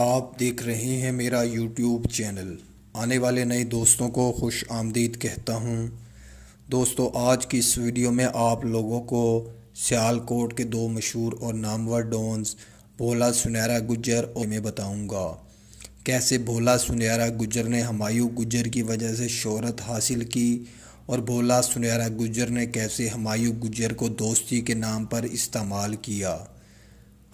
आप देख रहे हैं मेरा यूट्यूब चैनल आने वाले नए दोस्तों को खुश आमदीद कहता हूँ दोस्तों आज की इस वीडियो में आप लोगों को सियालकोट के दो मशहूर और नामवर डॉन्स भोला सुनहरा गुजर और मैं बताऊँगा कैसे भोला सुनहरा गुजर ने हमायूं गुजर की वजह से शोहरत हासिल की और भोला सुनहरा गुजर ने कैसे हमायूं गुजर को दोस्ती के नाम पर इस्तेमाल किया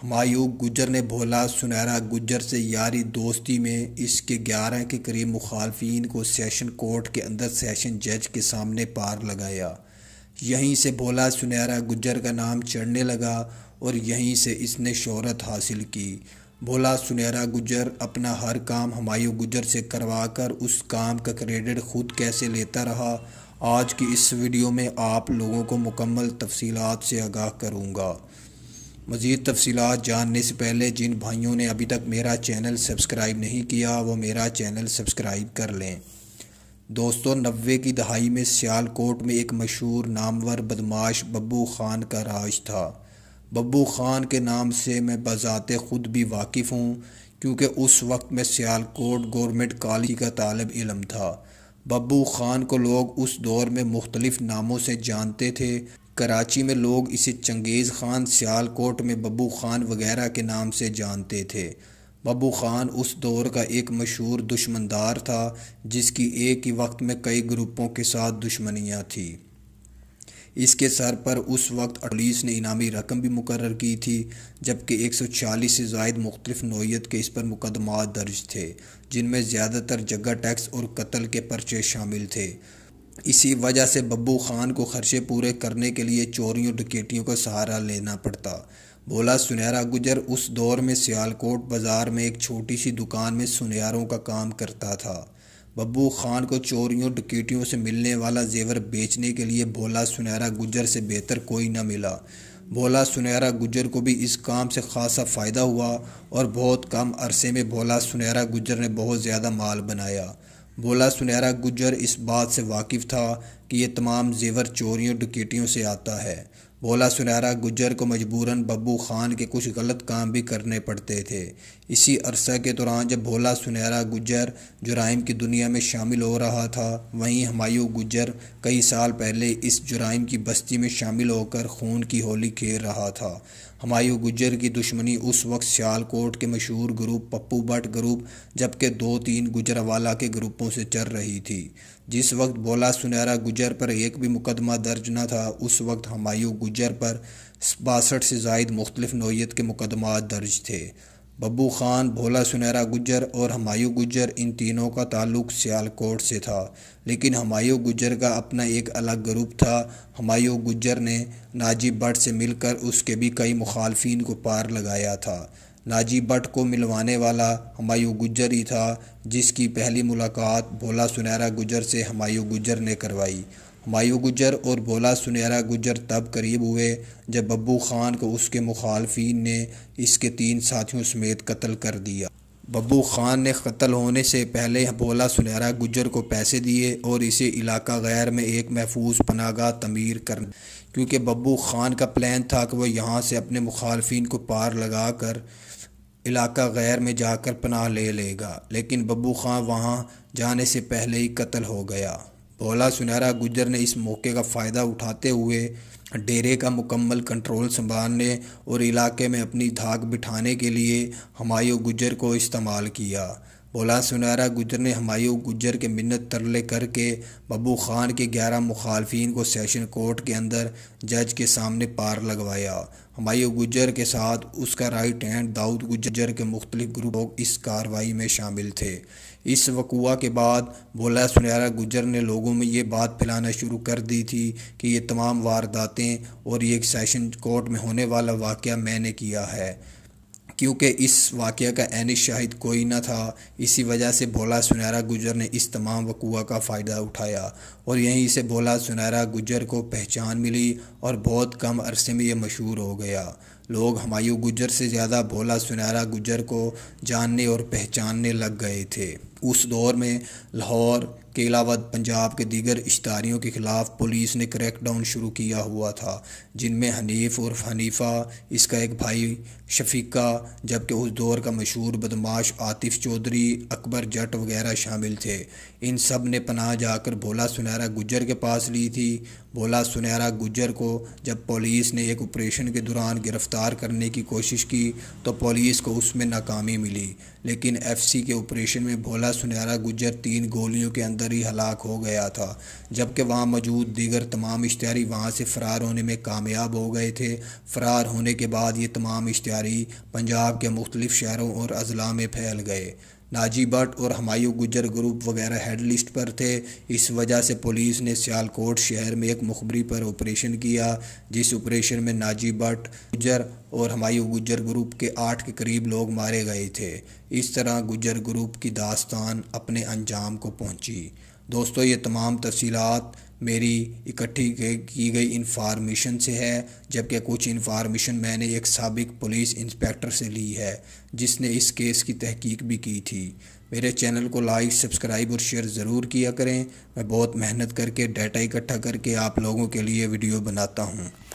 हमायूं गुजर ने भोला सुनहरा गुजर से यारी दोस्ती में इसके ग्यारह के करीब मुखालफन को सेशन कोर्ट के अंदर सेशन जज के सामने पार लगाया यहीं से भोला सुनहरा गुजर का नाम चढ़ने लगा और यहीं से इसने शोहरत हासिल की भोला सुनहरा गुजर अपना हर काम हमायूं गुजर से करवा कर उस काम का क्रेडिट खुद कैसे लेता रहा आज की इस वीडियो में आप लोगों को मुकम्मल तफसीत से आगाह करूँगा मज़ीद तफसीत जानने से पहले जिन भाइयों ने अभी तक मेरा चैनल सब्सक्राइब नहीं किया वो मेरा चैनल सब्सक्राइब कर लें दोस्तों नब्बे की दहाई में सियालकोट में एक मशहूर नामवर बदमाश बब्बू ख़ान का राज था बब्बू ख़ान के नाम से मैं बज़ात ख़ुद भी वाकिफ़ हूँ क्योंकि उस वक्त मैं सियालकोट गवर्नमेंट कॉलेज का तालब इलम था बब्बू ख़ान को लोग उस दौर में मुख्तलिफ़ नामों से जानते थे कराची में लोग इसे चंगेज़ ख़ान सियालकोट में बब्बू ख़ान वगैरह के नाम से जानते थे बब्बू ख़ान उस दौर का एक मशहूर दुश्मनदार था जिसकी एक ही वक्त में कई ग्रुपों के साथ दुश्मनियाँ थी इसके सर पर उस वक्त पुलिस ने इनामी रकम भी मुकर की थी जबकि 140 से जायद मुख्तलिफ नोयत के इस पर मुकदमा दर्ज थे जिनमें ज़्यादातर जगह टैक्स और कत्ल के पर्चे शामिल थे इसी वजह से बब्बू खान को खर्चे पूरे करने के लिए चोरियों डकेटियों का सहारा लेना पड़ता बोला सुनहरा गुजर उस दौर में सियालकोट बाज़ार में एक छोटी सी दुकान में सुनहरों का काम करता था बब्बू खान को चोरियों डकेटियों से मिलने वाला जेवर बेचने के लिए भोला सुनहरा गुजर से बेहतर कोई न मिला भोला सुनहरा गुजर को भी इस काम से खासा फ़ायदा हुआ और बहुत कम अरसे में भोला सुनहरा गुजर ने बहुत ज़्यादा माल बनाया भोला सुनहरा गुजर इस बात से वाकिफ़ था कि ये तमाम जेवर चोरियों डकेटियों से आता है भोला सुनहरा गुजर को मजबूरन बब्बू खान के कुछ गलत काम भी करने पड़ते थे इसी अरसा के दौरान जब भोला सुनहरा गुजर जुराइम की दुनिया में शामिल हो रहा था वहीं हमायूं गुजर कई साल पहले इस जुराइम की बस्ती में शामिल होकर खून की होली खेल रहा था हमायूं गुजर की दुश्मनी उस वक्त सियालकोट के मशहूर ग्रुप पप्पू भट्ट ग्रुप जबकि दो तीन गुजरवाला के ग्रुपों से चल रही थी जिस वक्त बोला सुनहरा गुजर पर एक भी मुकदमा दर्ज न था उस वक्त हमायूं गुजर पर बासठ से जायद मुख्तलिफ नोयत के मुकदमा दर्ज थे बब्बू खान भोला सुनहरा गुजर और हमायूं गुजर इन तीनों का ताल्लुक सियालकोट से था लेकिन हमायूं गुजर का अपना एक अलग ग्रुप था हमायूं गुजर ने नाजी भट्ट से मिलकर उसके भी कई मुखालफन को पार लगाया था नाजी भट्ट को मिलवाने वाला हमायूं गुजर ही था जिसकी पहली मुलाकात भोला सुनहरा गुजर से हमायूं गुजर ने करवाई मायू गुजर और भोला सुनहरा गुजर तब करीब हुए जब बब्बू खान को उसके मुखालफी ने इसके तीन साथियों समेत कत्ल कर दिया बब्बू खान ने कत्ल होने से पहले भोला सुनहरा गुजर को पैसे दिए और इसे इलाका गैर में एक महफूज पनागा तमीर कर क्योंकि बब्बू खान का प्लान था कि वह यहाँ से अपने मुखालफी को पार लगा कर इलाका गैर में जाकर पनाह ले लेगा लेकिन बब्बू खान वहाँ जाने से पहले ही कत्ल हो गया भोला सुनहरा गुजर ने इस मौके का फ़ायदा उठाते हुए डेरे का मुकम्मल कंट्रोल संभालने और इलाके में अपनी धाक बिठाने के लिए हमायूं गुजर को इस्तेमाल किया बोला सुनहरा गुजर ने हमायूं गुजर के मिन्नत तरले करके बबू खान के ग्यारह मुखालफन को सेशन कोर्ट के अंदर जज के सामने पार लगवाया हमायूं गुजर के साथ उसका राइट हैंड दाऊद गुजर के मुख्तलिफ ग्रुप इस कार्रवाई में शामिल थे इस वकूआ के बाद बोला सुनहरा गुजर ने लोगों में ये बात फैलाना शुरू कर दी थी कि ये तमाम वारदातें और ये सेशन कोर्ट में होने वाला वाक़ मैंने किया है क्योंकि इस वाक़ का एन शाहिद कोई न था इसी वजह से भोला सुनहरा गुजर ने इस तमाम वकूआ का फ़ायदा उठाया और यहीं से भोला सुनहरा गुजर को पहचान मिली और बहुत कम अरसे में ये मशहूर हो गया लोग हमायूं गुजर से ज़्यादा भोला सुनहरा गुजर को जानने और पहचानने लग गए थे उस दौर में लाहौर के अलावा पंजाब के दीगर इश्तारियों के ख़िलाफ़ पुलिस ने क्रैकडाउन शुरू किया हुआ था जिनमें हनीफ और हनीफा इसका एक भाई शफीका जबकि उस दौर का मशहूर बदमाश आतिफ चौधरी अकबर जट वगैरह शामिल थे इन सब ने पनाह जाकर भोला सुनहरा गुजर के पास ली थी भोला सुनहरा गुजर को जब पुलिस ने एक ऑपरेशन के दौरान गिरफ़्तार करने की कोशिश की तो पुलिस को उसमें नाकामी मिली लेकिन एफ सी के ऑपरेशन में भोला हमारा सुनहरा गुजर तीन गोलियों के अंदर ही हलाक हो गया था जबकि वहाँ मौजूद दीगर तमाम इश्तारी वहाँ से फ़रार होने में कामयाब हो गए थे फ़रार होने के बाद ये तमाम इश्तारी पंजाब के मुख्तलिफ़ शहरों और अजला में फैल गए नाजी भट्ट और हमायू गुजर ग्रुप वगैरह हेड लिस्ट पर थे इस वजह से पुलिस ने सियालकोट शहर में एक मुखबरी पर ऑपरेशन किया जिस ऑपरेशन में नाजी भट्ट गुजर और हमायू गुजर ग्रुप के आठ के करीब लोग मारे गए थे इस तरह गुजर ग्रुप की दास्तान अपने अंजाम को पहुंची दोस्तों ये तमाम तफसीत मेरी इकट्ठी की गई इन्फॉर्मेशन से है जबकि कुछ इन्फॉर्मेशन मैंने एक सबक पुलिस इंस्पेक्टर से ली है जिसने इस केस की तहकीक भी की थी मेरे चैनल को लाइक सब्सक्राइब और शेयर ज़रूर किया करें मैं बहुत मेहनत करके डाटा इकट्ठा करके आप लोगों के लिए वीडियो बनाता हूँ